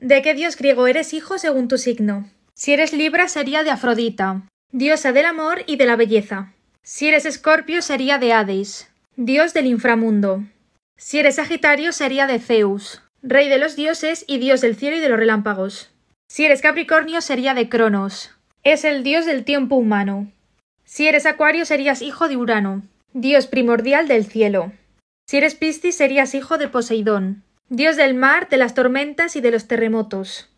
¿De qué dios griego eres hijo según tu signo? Si eres Libra sería de Afrodita, diosa del amor y de la belleza. Si eres Escorpio sería de Hades, dios del inframundo. Si eres Sagitario sería de Zeus, rey de los dioses y dios del cielo y de los relámpagos. Si eres Capricornio sería de Cronos, es el dios del tiempo humano. Si eres Acuario serías hijo de Urano, dios primordial del cielo. Si eres Piscis serías hijo de Poseidón, Dios del mar, de las tormentas y de los terremotos.